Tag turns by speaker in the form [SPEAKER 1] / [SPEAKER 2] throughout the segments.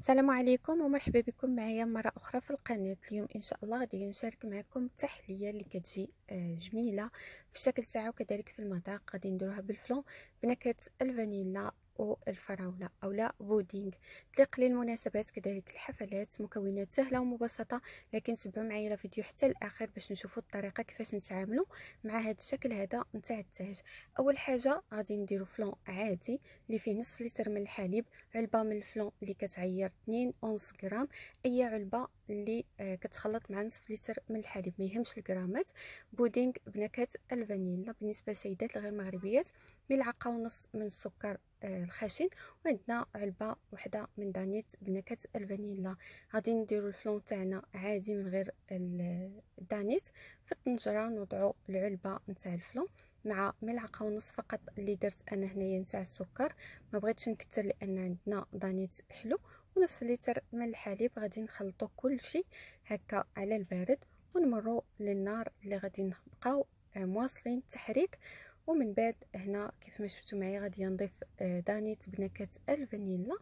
[SPEAKER 1] السلام عليكم ومرحبا بكم معايا مرة أخرى في القناة اليوم إن شاء الله غادي نشارك معكم التحلية اللي كتجي آه، جميلة في الشكل تاعها وكذلك في المذاق غادي نديروها بالفلون بنكهة الفانيلا والفراولة أو لا بودينغ تليق للمناسبات كذلك الحفلات مكونات سهلة ومبسطة لكن تبعوا معايا الفيديو حتى الآخر باش نشوفوا الطريقة كيفاش نتعاملوا مع هذا الشكل هذا نتاع التاج أول حاجة غادي نديرو فلون عادي اللي فيه نصف لتر من الحليب علبة من الفلون اللي كتعير 2 اونص غرام أي علبة اللي آه، كتخلط مع نصف لتر من الحليب ما يهمش الغرامات بودينغ بنكهة الفانيلا بالنسبة للسيدات الغير مغربيات ملعقة ونص من السكر آه، الخشن وعندنا علبه وحده من دانيت بنكهه الفانيلا غادي نديرو الفلون تاعنا عادي من غير الدانيت في الطنجره نوضعو العلبه نتاع الفلون مع ملعقه ونص فقط اللي درت انا هنايا نتاع السكر ما بغيتش نكثر لان عندنا دانيت حلو ونصف لتر من الحليب غادي نخلطو كلشي هكا على البارد ونمرو للنار اللي غادي نبقاو آه، مواصلين التحريك ومن بعد هنا كيف ما شفتوا معايا غادي نضيف آه، دانيت بنكهه الفانيلا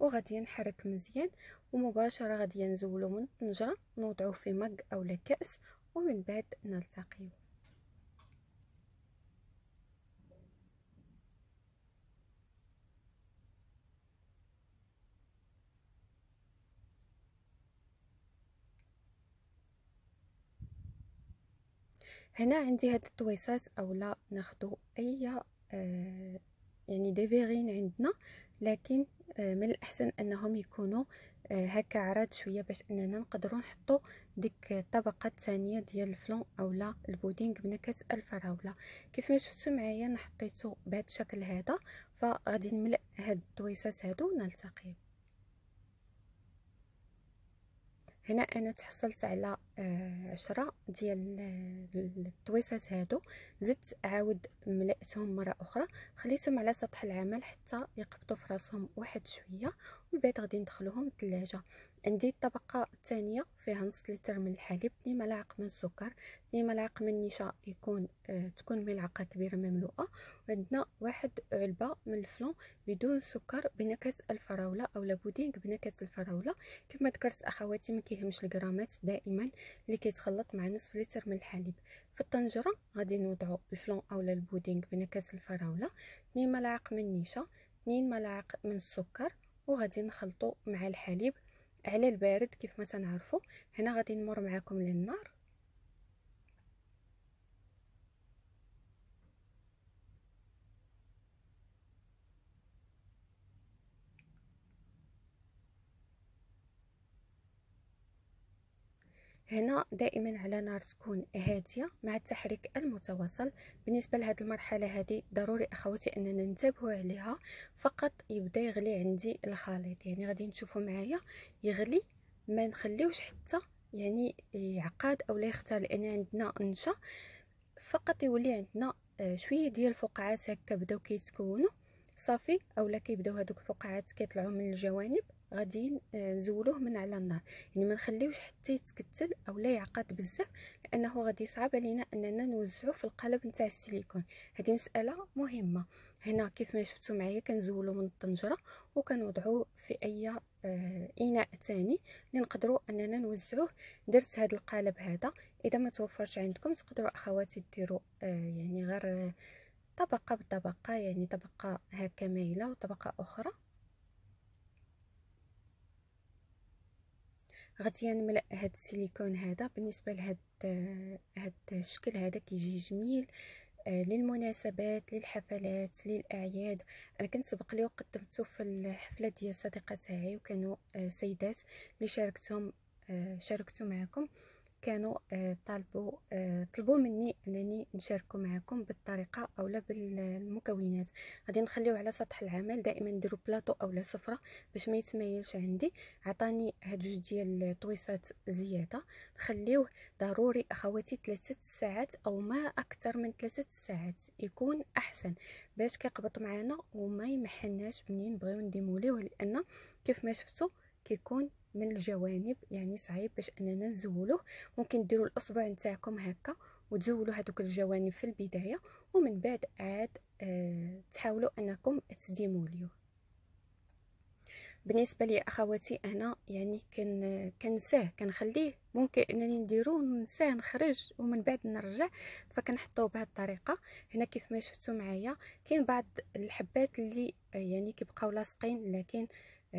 [SPEAKER 1] وغادي نحرك مزيان ومباشره غادي نزولو من الطنجره نوضعوه في مق اولا كاس ومن بعد نلتقيو هنا عندي هاد الطويسات اولا ناخدو اي آه يعني ديفيرين عندنا لكن آه من الاحسن انهم يكونوا آه هكا عراد شويه باش اننا نقدروا نحطوا ديك الطبقه الثانيه ديال الفلون اولا البودينغ بنكهه الفراوله كيف ما شفتوا معايا انا حطيته بهذا الشكل هذا فغادي نملأ هاد الطويسات هادو ونلتقيو هنا انا تحصلت على آه، عشرة ديال آه، الطويسات هادو زدت عاود ملأتهم مره اخرى خليتهم على سطح العمل حتى يقبطوا في راسهم واحد شويه من بعد غادي ندخلوهم الثلاجه عندي الطبقة الثانية فيها نص لتر من الحليب 2 ملاعق من السكر 2 ملاعق من النشا يكون آه تكون ملعقة كبيرة مملوءة وعندنا واحد علبة من الفلون بدون سكر بنكهة الفراولة أو بودينغ بنكهة الفراولة كما ذكرت أخواتي ما كيهمش الجرامات دائما اللي كيتخلط مع نصف لتر من الحليب في الطنجرة غادي نوضعو الفلون أو البودينغ بنكهة الفراولة 2 ملاعق من النشا 2 ملاعق من السكر وغادي نخلطو مع الحليب على البارد كيف ما تنعرفوا هنا غادي نمر معكم للنار هنا دائما على نار تكون هاديه مع التحريك المتواصل بالنسبه لهاد المرحله هذه ضروري اخواتي اننا ننتبهوا عليها فقط يبدا يغلي عندي الخليط يعني غادي نشوفوا معايا يغلي ما نخليوش حتى يعني يعقد او لا يختار لان عندنا نشا فقط يولي عندنا آه، شويه ديال الفقاعات هكا بداو كيتكونوا صافي اولا كيبداو هذوك الفقاعات كيطلعوا من الجوانب غادي آه، نزولوه من على النار يعني ما نخليوش حتى يتكتل او لا يعقد بزاف لانه غادي يصعب علينا اننا نوزعوه في القالب نتاع السيليكون هذه مساله مهمه هنا كيف ما شفتوا معايا كنزولو من الطنجره وكنوضعوه في اي آه، اناء ثاني اللي نقدروا اننا نوزعوه درت هذا القالب هذا اذا ما توفرش عندكم تقدروا اخواتي ديروا آه، يعني غير طبقه بطبقه يعني طبقه هكا مايله وطبقه اخرى غادي نملأ هاد السيليكون هذا بالنسبة لهاد هاد الشكل هذا كيجي جميل آه، للمناسبات للحفلات للاعياد انا كنت سبق لي وقدمته في الحفله ديال صديقه تاعي وكانوا آه، سيدات اللي شاركتهم آه، شاركتو معكم كانوا آه، طالبوا آه، طلبوا مني انني نشاركوا معكم بالطريقه اولا بالمكونات غادي نخليوه على سطح العمل دائما نديرو بلاطو اولا سفره باش ما يتميلش عندي عطاني هاد جوج ديال الطويصات زياده خليوه ضروري اخواتي ثلاثة ساعات او ما اكثر من ثلاثة ساعات يكون احسن باش كيقبط معنا وما يمحناش منين نبغيو نديموليه لان كيف ما شفتوا كيكون من الجوانب يعني صعيب باش اننا نزولوه ممكن ديروا الاصبع نتاعكم هكا وتزولوا هذوك الجوانب في البدايه ومن بعد عاد أه تحاولوا انكم ليه بالنسبه لي اخواتي انا يعني كن كنساه كنخليه ممكن انني نديرو ننساه نخرج ومن بعد نرجع فكنحطوه بهذه الطريقه هنا كيف ما شفتوا معايا كاين بعض الحبات اللي آه، يعني كيبقاو لاصقين لكن آه،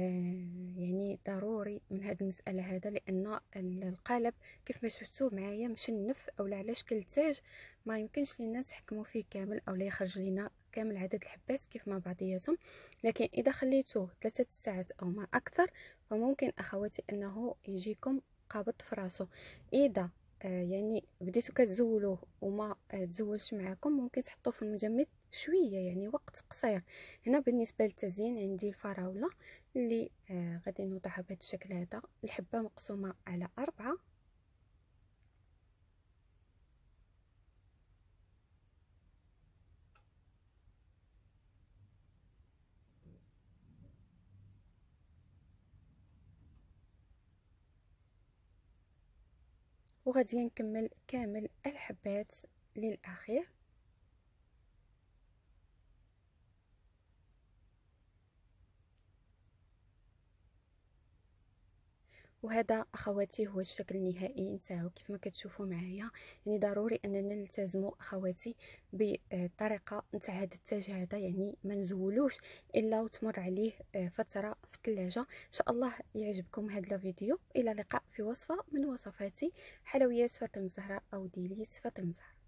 [SPEAKER 1] يعني ضروري من هاد المسألة هذا لأن القالب كيف ما شفتو معايا مشنف أو على شكل تاج ما يمكنش لينا تحكموا فيه كامل أو لا يخرج لينا كامل عدد الحبات كيف ما بعضياتهم لكن إذا خليتوه ثلاثة ساعات أو ما أكثر فممكن أخواتي أنه يجيكم قابض في إذا آه، يعني بديتو كتزولوه وما آه، تزولش معاكم ممكن تحطوه في المجمد شويه يعني وقت قصير هنا بالنسبه للتزيين عندي الفراوله اللي آه غادي نوضعها بهذا الشكل هذا الحبه مقسومه على أربعة وغادي نكمل كامل الحبات للاخير وهذا اخواتي هو الشكل النهائي نتاعو كيف ما كتشوفوا معايا يعني ضروري اننا نلتزموا اخواتي بالطريقه نتاع هذا التاج هذا يعني ما نزولوش الا وتمر عليه آه، فتره في الثلاجه ان شاء الله يعجبكم هذا الفيديو الى اللقاء في وصفه من وصفاتي حلويات فاطمه الزهراء او ديليس فاطمه الزهراء